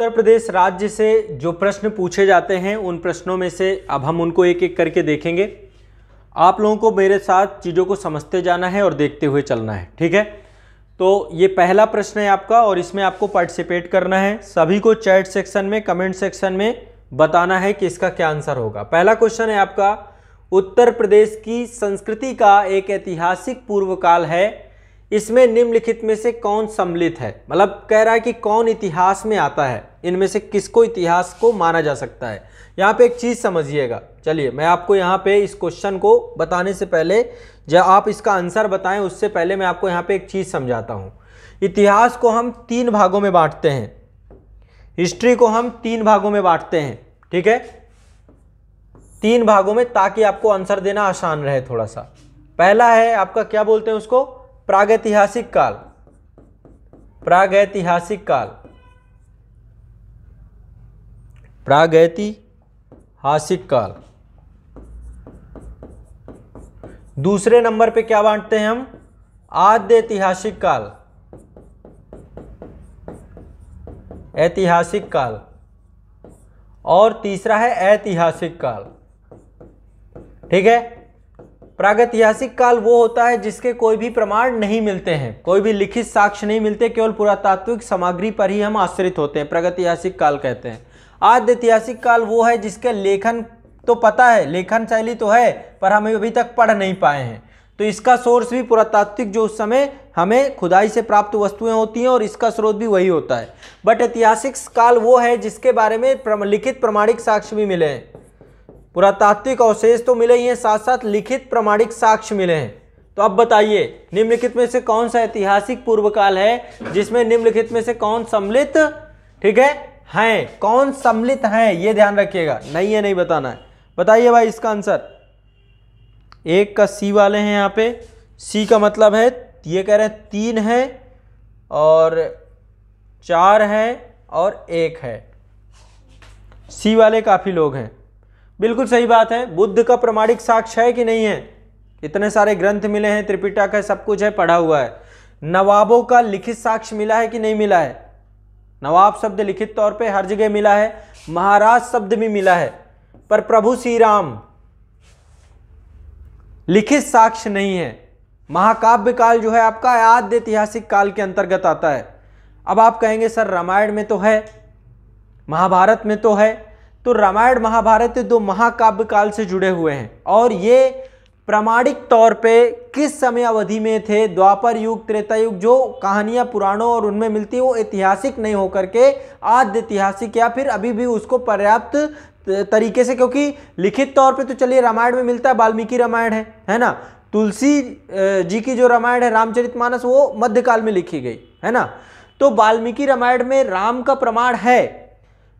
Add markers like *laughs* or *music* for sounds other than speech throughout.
उत्तर प्रदेश राज्य से जो प्रश्न पूछे जाते हैं उन प्रश्नों में से अब हम उनको एक एक करके देखेंगे आप लोगों को मेरे साथ चीज़ों को समझते जाना है और देखते हुए चलना है ठीक है तो ये पहला प्रश्न है आपका और इसमें आपको पार्टिसिपेट करना है सभी को चैट सेक्शन में कमेंट सेक्शन में बताना है कि इसका क्या आंसर होगा पहला क्वेश्चन है आपका उत्तर प्रदेश की संस्कृति का एक ऐतिहासिक पूर्व काल है इसमें निम्नलिखित में से कौन सम्मिलित है मतलब कह रहा है कि कौन इतिहास में आता है इनमें से किसको इतिहास को माना जा सकता है यहाँ पे एक चीज़ समझिएगा चलिए मैं आपको यहाँ पे इस क्वेश्चन को बताने से पहले जब आप इसका आंसर बताएं उससे पहले मैं आपको यहाँ पे एक चीज़ समझाता हूँ इतिहास को हम तीन भागों में बांटते हैं हिस्ट्री को हम तीन भागों में बांटते हैं ठीक है तीन भागों में ताकि आपको आंसर देना आसान रहे थोड़ा सा पहला है आपका क्या बोलते हैं उसको प्रागैतिहासिक काल प्रागैतिहासिक काल प्रागैतिहासिक काल दूसरे नंबर पे क्या बांटते हैं हम आद्य ऐतिहासिक काल ऐतिहासिक काल और तीसरा है ऐतिहासिक काल ठीक है प्रागैतिहासिक काल वो होता है जिसके कोई भी प्रमाण नहीं मिलते हैं कोई भी लिखित साक्ष्य नहीं मिलते केवल पुरातात्विक सामग्री पर ही हम आश्रित होते हैं प्रागैतिहासिक काल कहते हैं आद्य ऐतिहासिक काल वो है जिसके लेखन तो पता है लेखन शैली तो है पर हम अभी तक पढ़ नहीं पाए हैं तो इसका सोर्स भी पुरातात्विक जो उस समय हमें खुदाई से प्राप्त वस्तुएं होती हैं और इसका स्रोत भी वही होता है बट ऐतिहासिक काल वो है जिसके बारे में लिखित प्रमाणिक साक्ष्य भी मिले हैं पुरातात्विक अवशेष तो मिले ही हैं साथ साथ लिखित प्रमाणिक साक्ष्य मिले हैं तो अब बताइए निम्नलिखित में से कौन सा ऐतिहासिक पूर्वकाल है जिसमें निम्नलिखित में से कौन सम्मिलित ठीक है हैं कौन सम्मिलित हैं ये ध्यान रखिएगा नहीं है नहीं बताना है बताइए भाई इसका आंसर एक का सी वाले हैं यहाँ पे सी का मतलब है ये कह रहे हैं तीन है और चार है और एक है सी वाले काफ़ी लोग हैं बिल्कुल सही बात है बुद्ध का प्रमाणिक साक्ष्य है कि नहीं है इतने सारे ग्रंथ मिले हैं त्रिपिटक है सब कुछ है पढ़ा हुआ है नवाबों का लिखित साक्ष्य मिला है कि नहीं मिला है नवाब शब्द लिखित तौर पे हर जगह मिला है महाराज शब्द भी मिला है पर प्रभु श्री राम लिखित साक्ष्य नहीं है महाकाव्य काल जो है आपका आद्य ऐतिहासिक काल के अंतर्गत आता है अब आप कहेंगे सर रामायण में तो है महाभारत में तो है तो रामायण महाभारत दो महाकाव्य काल से जुड़े हुए हैं और ये प्रामाणिक तौर पे किस समय अवधि में थे द्वापर युग त्रेता युग जो कहानियाँ पुराणों और उनमें मिलती वो ऐतिहासिक नहीं होकर के आद्य ऐतिहासिक या फिर अभी भी उसको पर्याप्त तरीके से क्योंकि लिखित तौर पे तो चलिए रामायण में मिलता है वाल्मीकि रामायण है है ना तुलसी जी की जो रामायण है रामचरितमानस वो मध्यकाल में लिखी गई है ना तो वाल्मीकि रामायण में राम का प्रमाण है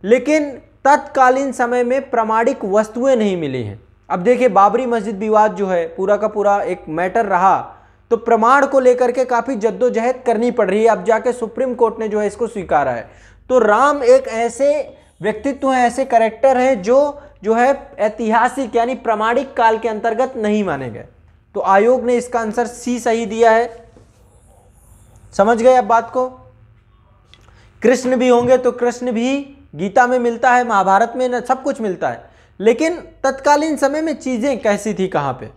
लेकिन तत्कालीन समय में प्रमाणिक वस्तुएं नहीं मिली हैं अब देखिए बाबरी मस्जिद विवाद जो है पूरा का पूरा एक मैटर रहा तो प्रमाण को लेकर के काफ़ी जद्दोजहद करनी पड़ रही है अब जाके सुप्रीम कोर्ट ने जो है इसको स्वीकारा है तो राम एक ऐसे व्यक्तित्व हैं ऐसे करेक्टर हैं जो जो है ऐतिहासिक यानी प्रमाणिक काल के अंतर्गत नहीं माने गए तो आयोग ने इसका आंसर सी सही दिया है समझ गए अब बात को कृष्ण भी होंगे तो कृष्ण भी गीता में मिलता है महाभारत में न सब कुछ मिलता है लेकिन तत्कालीन समय में चीज़ें कैसी थी कहाँ पे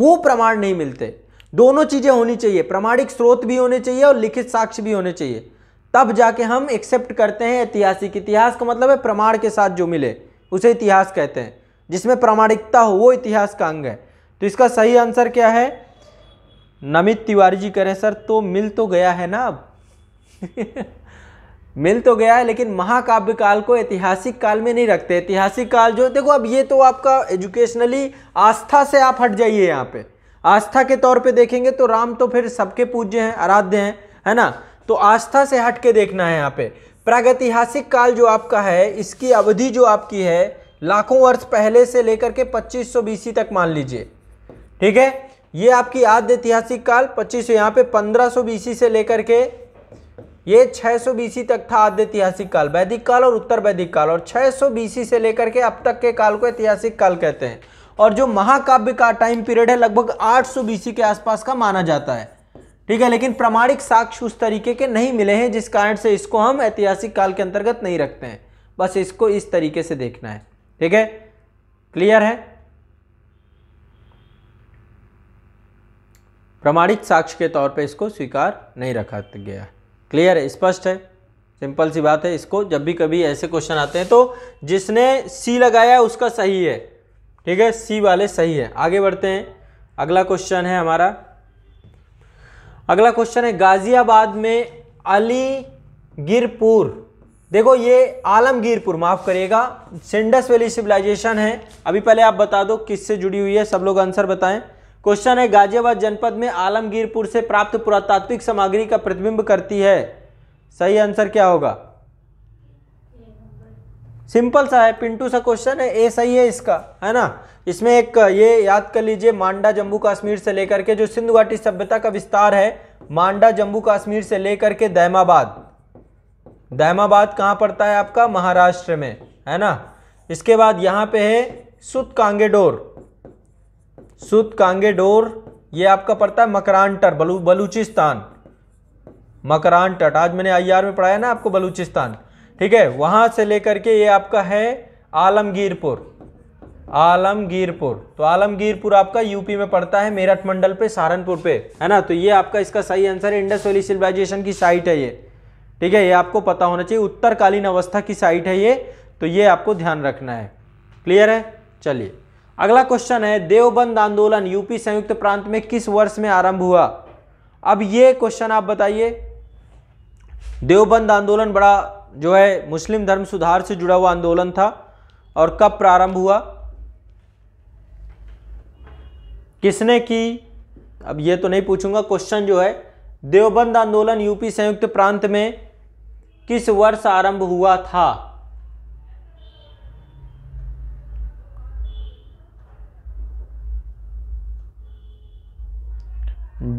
वो प्रमाण नहीं मिलते दोनों चीज़ें होनी चाहिए प्रमाणिक स्रोत भी होने चाहिए और लिखित साक्ष्य भी होने चाहिए तब जाके हम एक्सेप्ट करते हैं ऐतिहासिक इतिहास का मतलब है प्रमाण के साथ जो मिले उसे इतिहास कहते हैं जिसमें प्रामाणिकता हो वो इतिहास का अंग है तो इसका सही आंसर क्या है नमित तिवारी जी कह हैं सर तो मिल तो गया है ना अब *laughs* मिल तो गया है लेकिन महाकाव्य काल को ऐतिहासिक काल में नहीं रखते ऐतिहासिक काल जो देखो अब ये तो आपका एजुकेशनली आस्था से आप हट जाइए यहाँ पे आस्था के तौर पे देखेंगे तो राम तो फिर सबके पूज्य हैं आराध्य हैं है ना तो आस्था से हट के देखना है यहाँ पे प्रागैतिहासिक काल जो आपका है इसकी अवधि जो आपकी है लाखों वर्ष पहले से लेकर के सौ बीस तक मान लीजिए ठीक है ये आपकी आद्य ऐतिहासिक काल 2500 यहाँ पे 1500 बीसी से लेकर के ये 600 बीसी तक था आद्य ऐतिहासिक काल वैदिक काल और उत्तर वैदिक काल और 600 बीसी से लेकर के अब तक के काल को ऐतिहासिक काल कहते हैं और जो महाकाव्य का टाइम पीरियड है लगभग 800 बीसी के आसपास का माना जाता है ठीक है लेकिन प्रमाणिक साक्ष्य उस तरीके के नहीं मिले हैं जिस कारण से इसको हम ऐतिहासिक काल के अंतर्गत नहीं रखते हैं बस इसको इस तरीके से देखना है ठीक है क्लियर है प्रमाणिक साक्ष्य के तौर पर इसको स्वीकार नहीं रखा गया है क्लियर है स्पष्ट है सिंपल सी बात है इसको जब भी कभी ऐसे क्वेश्चन आते हैं तो जिसने सी लगाया उसका सही है ठीक है सी वाले सही है आगे बढ़ते हैं अगला क्वेश्चन है हमारा अगला क्वेश्चन है गाजियाबाद में अली गिरपुर देखो ये आलमगीरपुर माफ़ करिएगा सिंडस वैली सिविलाइजेशन है अभी पहले आप बता दो किससे जुड़ी हुई है सब लोग आंसर बताएं क्वेश्चन है गाजियाबाद जनपद में आलमगीरपुर से प्राप्त पुरातात्विक सामग्री का प्रतिबिंब करती है सही आंसर क्या होगा सिंपल सा है पिंटू सा क्वेश्चन है ए सही है इसका है ना इसमें एक ये याद कर लीजिए मांडा जम्मू कश्मीर से लेकर के जो सिंधु घाटी सभ्यता का विस्तार है मांडा जम्मू कश्मीर से लेकर के दैमाबाद दैमाबाद कहाँ पड़ता है आपका महाराष्ट्र में है ना इसके बाद यहाँ पे है सुत कांगेडोर सुत कांगे डोर ये आपका पड़ता है मकरानटर बलू बलूचिस्तान मकरान टट आज मैंने आईआर में पढ़ाया ना आपको बलूचिस्तान ठीक है वहाँ से लेकर के ये आपका है आलमगीरपुर आलमगीरपुर तो आलमगीरपुर आपका यूपी में पड़ता है मेरठ मंडल पे सहारनपुर पे है ना तो ये आपका इसका सही आंसर है इंडस वैली सिविलाइजेशन की साइट है ये ठीक है ये आपको पता होना चाहिए उत्तरकालीन अवस्था की साइट है ये तो ये आपको ध्यान रखना है क्लियर है चलिए अगला क्वेश्चन है देवबंद आंदोलन यूपी संयुक्त प्रांत में किस वर्ष में आरंभ हुआ अब ये क्वेश्चन आप बताइए देवबंद आंदोलन बड़ा जो है मुस्लिम धर्म सुधार से जुड़ा हुआ आंदोलन था और कब प्रारंभ हुआ किसने की अब ये तो नहीं पूछूंगा क्वेश्चन जो है देवबंद आंदोलन यूपी संयुक्त प्रांत में किस वर्ष आरंभ हुआ था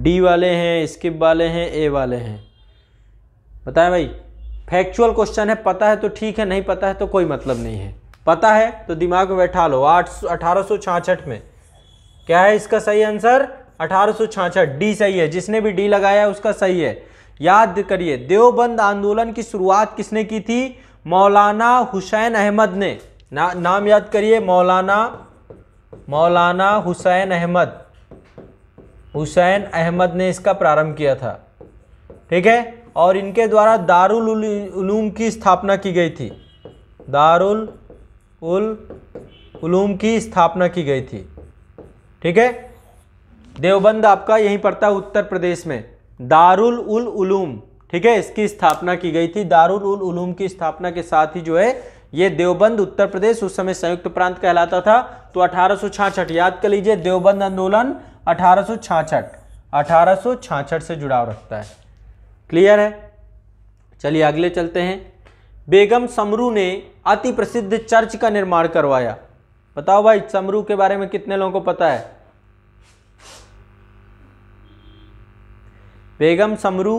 डी वाले हैं स्किप वाले हैं ए वाले हैं बताए भाई फैक्चुअल क्वेश्चन है पता है तो ठीक है नहीं पता है तो कोई मतलब नहीं है पता है तो दिमाग में बैठा लो आठ अठारह में क्या है इसका सही आंसर अठारह डी सही है जिसने भी डी लगाया उसका सही है याद करिए देवबंद आंदोलन की शुरुआत किसने की थी मौलाना हुसैन अहमद ने ना, नाम याद करिए मौलाना मौलाना हुसैन अहमद हुसैन अहमद ने इसका प्रारंभ किया था ठीक है और इनके द्वारा दारुल उलूम की स्थापना की गई थी दारुल उल उलूम की स्थापना की गई थी ठीक है देवबंद आपका यहीं पड़ता है उत्तर प्रदेश में दारुल उल उलूम ठीक है इसकी स्थापना की गई थी दारुल उल उलूम की स्थापना के साथ ही जो है ये देवबंद उत्तर प्रदेश उस समय संयुक्त प्रांत कहलाता था तो अठारह याद कर लीजिए देवबंद आंदोलन अठारह अठारह से जुड़ाव रखता है क्लियर है चलिए अगले चलते हैं बेगम समरू ने अति प्रसिद्ध चर्च का निर्माण करवाया बताओ भाई समरू के बारे में कितने लोगों को पता है बेगम समरू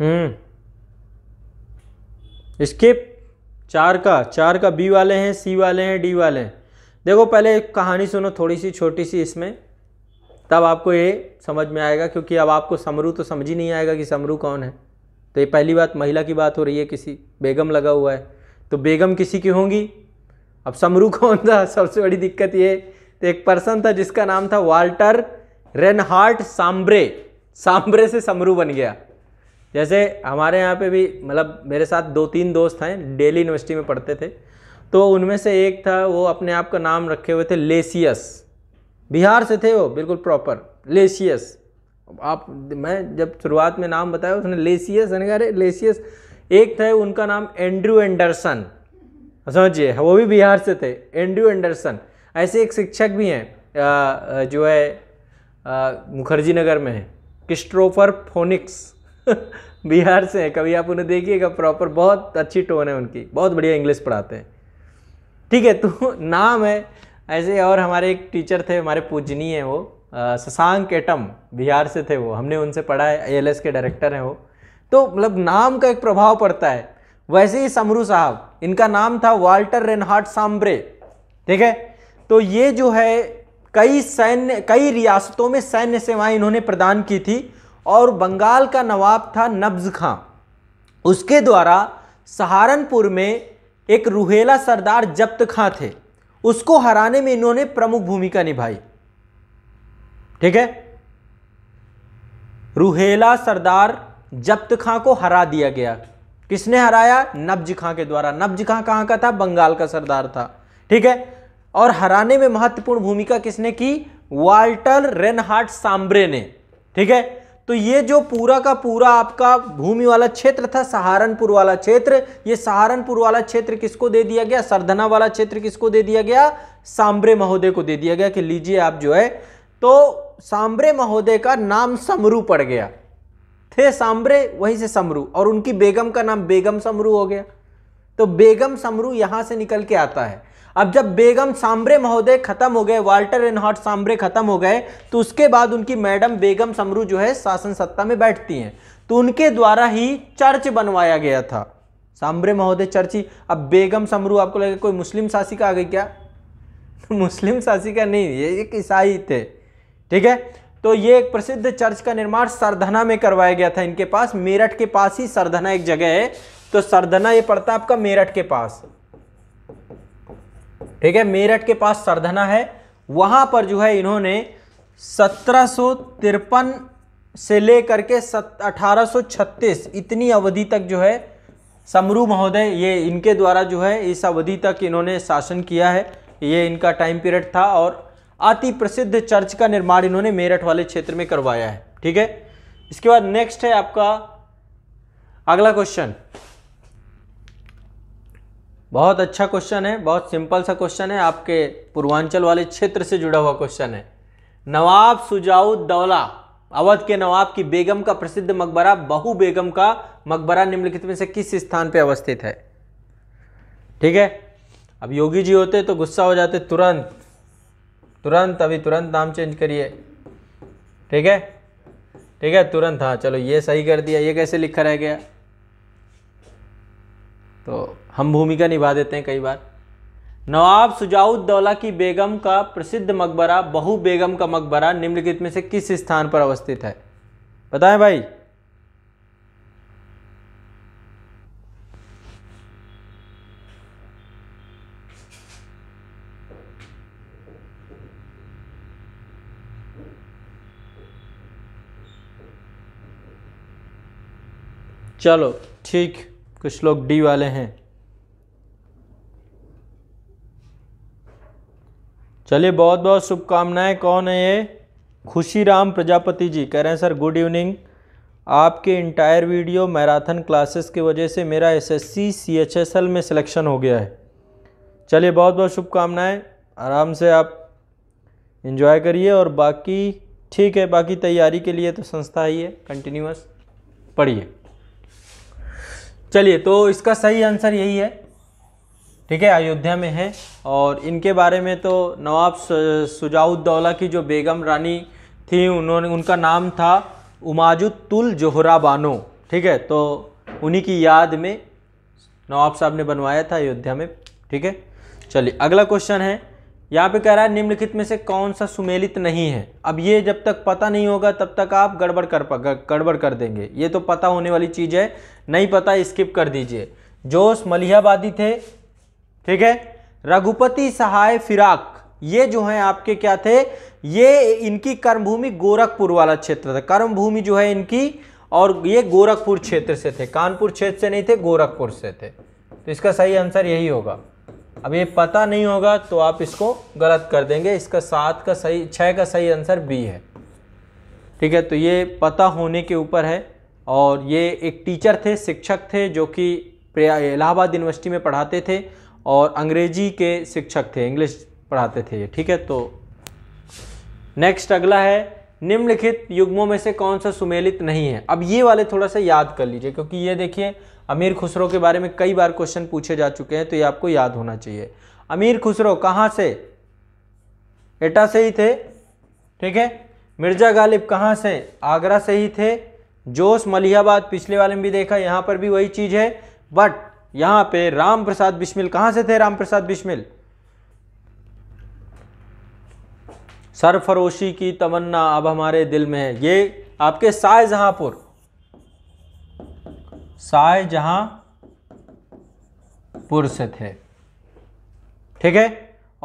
हम्म। स्किप चार का चार का बी वाले हैं सी वाले हैं डी वाले हैं देखो पहले एक कहानी सुनो थोड़ी सी छोटी सी इसमें तब आपको ये समझ में आएगा क्योंकि अब आपको समरू तो समझ ही नहीं आएगा कि समरू कौन है तो ये पहली बात महिला की बात हो रही है किसी बेगम लगा हुआ है तो बेगम किसी की होंगी अब समरू *laughs* कौन था सबसे बड़ी दिक्कत ये तो एक पर्सन था जिसका नाम था वाल्टर रेनहार्ट सांब्रे सांब्रे से समरू बन गया जैसे हमारे यहाँ पे भी मतलब मेरे साथ दो तीन दोस्त हैं डेली यूनिवर्सिटी में पढ़ते थे तो उनमें से एक था वो अपने आप का नाम रखे हुए थे लेसियस बिहार से थे वो बिल्कुल प्रॉपर लेसियस आप मैं जब शुरुआत में नाम बताया उसने लेसियस यानी अरे लेसियस एक थे उनका नाम एंड्रू एंडरसन समझिए वो भी बिहार से थे एंड्रू एंडरसन ऐसे एक शिक्षक भी हैं जो है मुखर्जी नगर में है किस्ट्रोफर फोनिक्स *laughs* बिहार से हैं कभी आप उन्हें देखिएगा प्रॉपर बहुत अच्छी टोन है उनकी बहुत बढ़िया इंग्लिश पढ़ाते हैं ठीक है तो *laughs* नाम है ऐसे और हमारे एक टीचर थे हमारे पूजनीय हैं वो शशांक एटम बिहार से थे वो हमने उनसे पढ़ा है एल के डायरेक्टर हैं वो तो मतलब नाम का एक प्रभाव पड़ता है वैसे ही समरू साहब इनका नाम था वाल्टर रेनहार्ट साम्ब्रे ठीक है तो ये जो है कई सैन्य कई रियासतों में सैन्य सेवाएं इन्होंने प्रदान की थी और बंगाल का नवाब था नब्ज खां उसके द्वारा सहारनपुर में एक रूहेला सरदार जब्त खां थे उसको हराने में इन्होंने प्रमुख भूमिका निभाई ठीक है रूहेला सरदार जब्त खां को हरा दिया गया किसने हराया नब्ज खां के द्वारा नब्ज खां कहां का था बंगाल का सरदार था ठीक है और हराने में महत्वपूर्ण भूमिका किसने की वाल्टर रेनहार्ट सांबरे ने ठीक है तो ये जो पूरा का पूरा आपका भूमि वाला क्षेत्र था सहारनपुर वाला क्षेत्र ये सहारनपुर वाला क्षेत्र किसको दे दिया गया सरधना वाला क्षेत्र किसको दे दिया गया सांबरे महोदय को दे दिया गया कि लीजिए आप जो है तो सांबरे महोदय का नाम समरू पड़ गया थे सांबरे वहीं से समरू और उनकी बेगम का नाम बेगम समरू हो गया तो बेगम समरू यहां से निकल के आता है अब जब बेगम सांबरे महोदय खत्म हो गए वाल्टर एनहॉट सांबरे खत्म हो गए तो उसके बाद उनकी मैडम बेगम समरू जो है शासन सत्ता में बैठती हैं तो उनके द्वारा ही चर्च बनवाया गया था सांबरे महोदय चर्ची अब बेगम समरू आपको लगे कोई मुस्लिम शासिका आ गई क्या *laughs* मुस्लिम शासिका नहीं ये एक ईसाई थे ठीक है तो ये एक प्रसिद्ध चर्च का निर्माण सरधना में करवाया गया था इनके पास मेरठ के पास ही सरधना एक जगह है तो सरधना ये पड़ता है आपका मेरठ के पास ठीक है मेरठ के पास सरधना है वहां पर जो है इन्होंने सत्रह से लेकर के अठारह इतनी अवधि तक जो है समरू महोदय ये इनके द्वारा जो है इस अवधि तक इन्होंने शासन किया है ये इनका टाइम पीरियड था और अति प्रसिद्ध चर्च का निर्माण इन्होंने मेरठ वाले क्षेत्र में करवाया है ठीक है इसके बाद नेक्स्ट है आपका अगला क्वेश्चन बहुत अच्छा क्वेश्चन है बहुत सिंपल सा क्वेश्चन है आपके पूर्वांचल वाले क्षेत्र से जुड़ा हुआ क्वेश्चन है नवाब सुजाउद्दौला अवध के नवाब की बेगम का प्रसिद्ध मकबरा बहु बेगम का मकबरा निम्नलिखित में से किस स्थान पर अवस्थित है ठीक है अब योगी जी होते तो गुस्सा हो जाते तुरंत तुरंत अभी तुरंत नाम चेंज करिए ठीक है ठीक है तुरंत हाँ चलो ये सही कर दिया ये कैसे लिखा रह गया तो हम भूमिका निभा देते हैं कई बार नवाब सुजाउद्दौला की बेगम का प्रसिद्ध मकबरा बहु बेगम का मकबरा निम्नलिखित में से किस स्थान पर अवस्थित है बताएं भाई चलो ठीक कुछ लोग डी वाले हैं चलिए बहुत बहुत शुभकामनाएं कौन है ये खुशी राम प्रजापति जी कह रहे हैं सर गुड इवनिंग आपके इंटायर वीडियो मैराथन क्लासेस की वजह से मेरा एसएससी सीएचएसएल में सिलेक्शन हो गया है चलिए बहुत बहुत शुभकामनाएं आराम से आप इन्जॉय करिए और बाकी ठीक है बाकी तैयारी के लिए तो संस्था ही है कंटिन्यूस पढ़िए चलिए तो इसका सही आंसर यही है ठीक है अयोध्या में है और इनके बारे में तो नवाब सुजाउद्दौला की जो बेगम रानी थी उन्होंने उनका नाम था उमाजुतुल जोहरा बानो ठीक है तो उन्हीं की याद में नवाब साहब ने बनवाया था अयोध्या में ठीक है चलिए अगला क्वेश्चन है यहाँ पे कह रहा है निम्नलिखित में से कौन सा सुमेलित नहीं है अब ये जब तक पता नहीं होगा तब तक आप गड़बड़ कर गड़बड़ कर देंगे ये तो पता होने वाली चीज़ है नहीं पता स्किप कर दीजिए जोश मलिहाबादी थे ठीक है रघुपति सहाय फिराक ये जो है आपके क्या थे ये इनकी कर्मभूमि गोरखपुर वाला क्षेत्र था कर्मभूमि जो है इनकी और ये गोरखपुर क्षेत्र से थे कानपुर क्षेत्र से नहीं थे गोरखपुर से थे तो इसका सही आंसर यही होगा अब ये पता नहीं होगा तो आप इसको गलत कर देंगे इसका सात का सही छः का सही आंसर बी है ठीक है तो ये पता होने के ऊपर है और ये एक टीचर थे शिक्षक थे जो कि इलाहाबाद यूनिवर्सिटी में पढ़ाते थे और अंग्रेजी के शिक्षक थे इंग्लिश पढ़ाते थे ठीक है तो नेक्स्ट अगला है निम्नलिखित युग्मों में से कौन सा सुमेलित नहीं है अब ये वाले थोड़ा सा याद कर लीजिए क्योंकि ये देखिए अमीर खुसरो के बारे में कई बार क्वेश्चन पूछे जा चुके हैं तो ये आपको याद होना चाहिए अमीर खुसरो कहाँ से एटा से ही थे ठीक है मिर्जा गालिब कहाँ से आगरा से ही थे जोश मलियाबाद पिछले वाले में भी देखा यहाँ पर भी वही चीज़ है बट यहाँ पे राम प्रसाद बिस्मिल कहाँ से थे राम प्रसाद बिस्मिल सरफरोशी की तमन्ना अब हमारे दिल में है ये आपके जहां पुर से थे ठीक है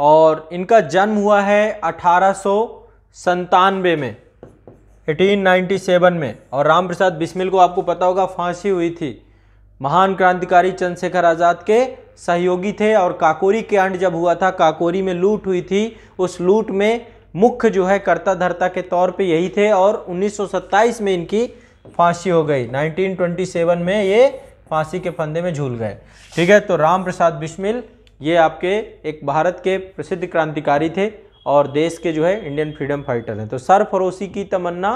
और इनका जन्म हुआ है अठारह में 1897 में और राम प्रसाद बिस्मिल को आपको पता होगा फांसी हुई थी महान क्रांतिकारी चंद्रशेखर आज़ाद के सहयोगी थे और काकोरी कांड जब हुआ था काकोरी में लूट हुई थी उस लूट में मुख्य जो है कर्ता धर्ता के तौर पे यही थे और 1927 में इनकी फांसी हो गई 1927 में ये फांसी के फंदे में झूल गए ठीक है तो राम प्रसाद बिस्मिल ये आपके एक भारत के प्रसिद्ध क्रांतिकारी थे और देश के जो है इंडियन फ्रीडम फाइटर हैं तो सर फरोसी की तमन्ना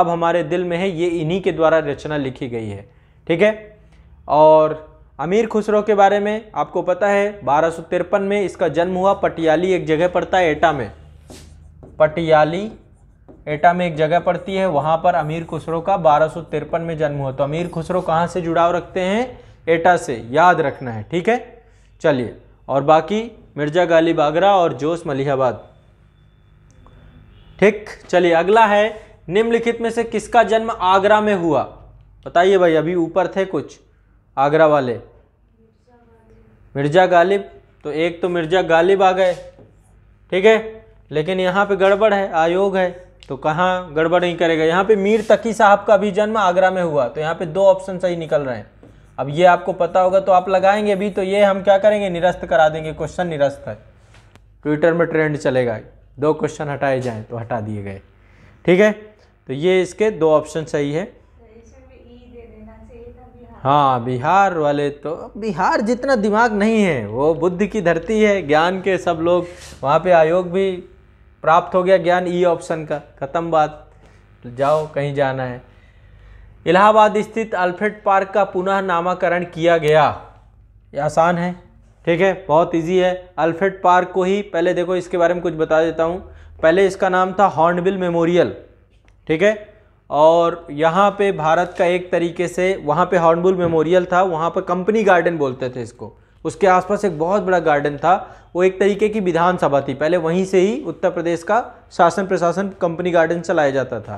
अब हमारे दिल में है ये इन्हीं के द्वारा रचना लिखी गई है ठीक है और अमीर खुसरो के बारे में आपको पता है बारह में इसका जन्म हुआ पटियाली एक जगह पड़ता है एटा में पटियाली एटा में एक जगह पड़ती है वहाँ पर अमीर खुसरो का बारह में जन्म हुआ तो अमीर खुसरो कहाँ से जुड़ाव रखते हैं एटा से याद रखना है ठीक है चलिए और बाकी मिर्जा गालिब आगरा और जोश मलिहाबाद ठीक चलिए अगला है निम्नलिखित में से किसका जन्म आगरा में हुआ बताइए भाई अभी ऊपर थे कुछ आगरा वाले मिर्जा गालिब तो एक तो मिर्जा गालिब आ गए ठीक है लेकिन यहाँ पे गड़बड़ है आयोग है तो कहाँ गड़बड़ नहीं करेगा यहाँ पे मीर तकी साहब का भी जन्म आगरा में हुआ तो यहाँ पे दो ऑप्शन सही निकल रहे हैं अब ये आपको पता होगा तो आप लगाएंगे भी तो ये हम क्या करेंगे निरस्त करा देंगे क्वेश्चन निरस्त है ट्विटर में ट्रेंड चलेगा दो क्वेश्चन हटाए जाएँ तो हटा दिए गए ठीक है तो ये इसके दो ऑप्शन सही है हाँ बिहार वाले तो बिहार जितना दिमाग नहीं है वो बुद्ध की धरती है ज्ञान के सब लोग वहाँ पे आयोग भी प्राप्त हो गया ज्ञान ई e ऑप्शन का खत्म बात तो जाओ कहीं जाना है इलाहाबाद स्थित अल्फ्रेड पार्क का पुनः नामाकरण किया गया ये आसान है ठीक है बहुत इजी है अल्फ्रेड पार्क को ही पहले देखो इसके बारे में कुछ बता देता हूँ पहले इसका नाम था हॉर्नबिल मेमोरियल ठीक है और यहाँ पे भारत का एक तरीके से वहाँ पे हॉर्नबुल मेमोरियल था वहाँ पर कंपनी गार्डन बोलते थे इसको उसके आसपास एक बहुत बड़ा गार्डन था वो एक तरीके की विधानसभा थी पहले वहीं से ही उत्तर प्रदेश का शासन प्रशासन कंपनी गार्डन चलाया जाता था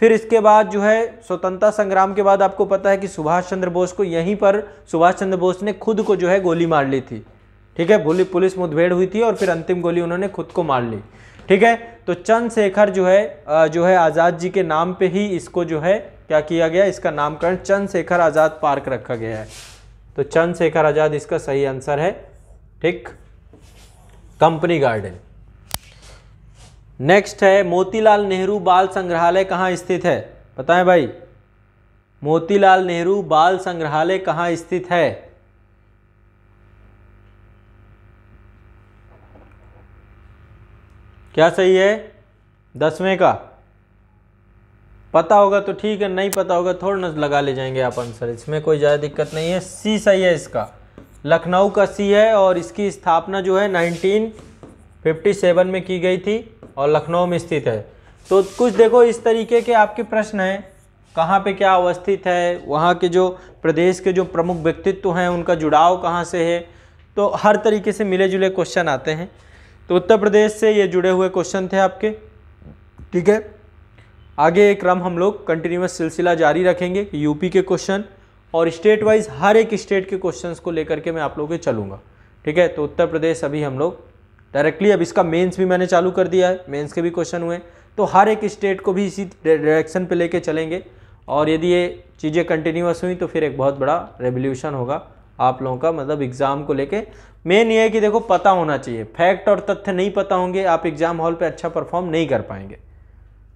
फिर इसके बाद जो है स्वतंत्रता संग्राम के बाद आपको पता है कि सुभाष चंद्र बोस को यहीं पर सुभाष चंद्र बोस ने खुद को जो है गोली मार ली थी ठीक है पुलिस मुठभेड़ हुई थी और फिर अंतिम गोली उन्होंने खुद को मार ली ठीक है तो चंद्रशेखर जो है जो है आज़ाद जी के नाम पे ही इसको जो है क्या किया गया इसका नामकरण चंद्रशेखर आज़ाद पार्क रखा गया है तो चंद्रशेखर आज़ाद इसका सही आंसर है ठीक कंपनी गार्डन नेक्स्ट है मोतीलाल नेहरू बाल संग्रहालय कहाँ स्थित है पता है भाई मोतीलाल नेहरू बाल संग्रहालय कहाँ स्थित है क्या सही है दसवें का पता होगा तो ठीक है नहीं पता होगा थोड़ा ना लगा ले जाएंगे आप आंसर इसमें कोई ज़्यादा दिक्कत नहीं है सी सही है इसका लखनऊ का सी है और इसकी स्थापना जो है 1957 में की गई थी और लखनऊ में स्थित है तो कुछ देखो इस तरीके के आपके प्रश्न हैं कहाँ पे क्या अवस्थित है वहाँ के जो प्रदेश के जो प्रमुख व्यक्तित्व हैं उनका जुड़ाव कहाँ से है तो हर तरीके से मिले जुले क्वेश्चन आते हैं तो उत्तर प्रदेश से ये जुड़े हुए क्वेश्चन थे आपके ठीक है आगे क्रम हम लोग कंटिन्यूस सिलसिला जारी रखेंगे यूपी के क्वेश्चन और स्टेट वाइज हर एक स्टेट के क्वेश्चंस को लेकर के मैं आप लोगों के चलूंगा ठीक है तो उत्तर प्रदेश अभी हम लोग डायरेक्टली अब इसका मेंस भी मैंने चालू कर दिया है मेंस के भी क्वेश्चन हुए तो हर एक स्टेट को भी इसी डायरेक्शन पे लेके चलेंगे और यदि ये चीज़ें कंटिन्यूस हुई तो फिर एक बहुत बड़ा रेवोल्यूशन होगा आप लोगों का मतलब एग्ज़ाम को लेके मेन ये है कि देखो पता होना चाहिए फैक्ट और तथ्य नहीं पता होंगे आप एग्ज़ाम हॉल पर अच्छा परफॉर्म नहीं कर पाएंगे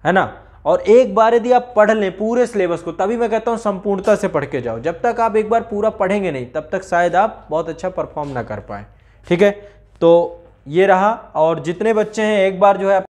है ना और एक बार यदि आप पढ़ लें पूरे सिलेबस को तभी मैं कहता हूँ संपूर्णता से पढ़ के जाओ जब तक आप एक बार पूरा पढ़ेंगे नहीं तब तक शायद आप बहुत अच्छा परफॉर्म ना कर पाए ठीक है तो ये रहा और जितने बच्चे हैं एक बार जो है